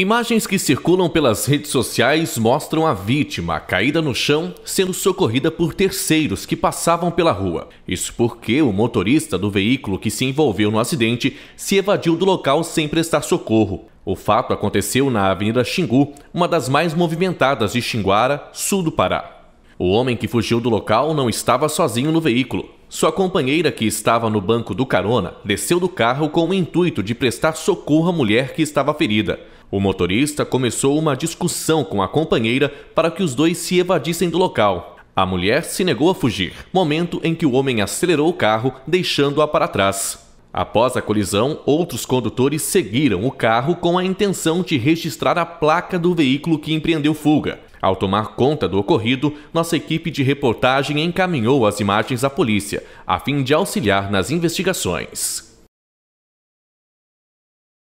Imagens que circulam pelas redes sociais mostram a vítima caída no chão sendo socorrida por terceiros que passavam pela rua. Isso porque o motorista do veículo que se envolveu no acidente se evadiu do local sem prestar socorro. O fato aconteceu na Avenida Xingu, uma das mais movimentadas de Xinguara, sul do Pará. O homem que fugiu do local não estava sozinho no veículo. Sua companheira, que estava no banco do carona, desceu do carro com o intuito de prestar socorro à mulher que estava ferida. O motorista começou uma discussão com a companheira para que os dois se evadissem do local. A mulher se negou a fugir, momento em que o homem acelerou o carro, deixando-a para trás. Após a colisão, outros condutores seguiram o carro com a intenção de registrar a placa do veículo que empreendeu fuga. Ao tomar conta do ocorrido, nossa equipe de reportagem encaminhou as imagens à polícia, a fim de auxiliar nas investigações.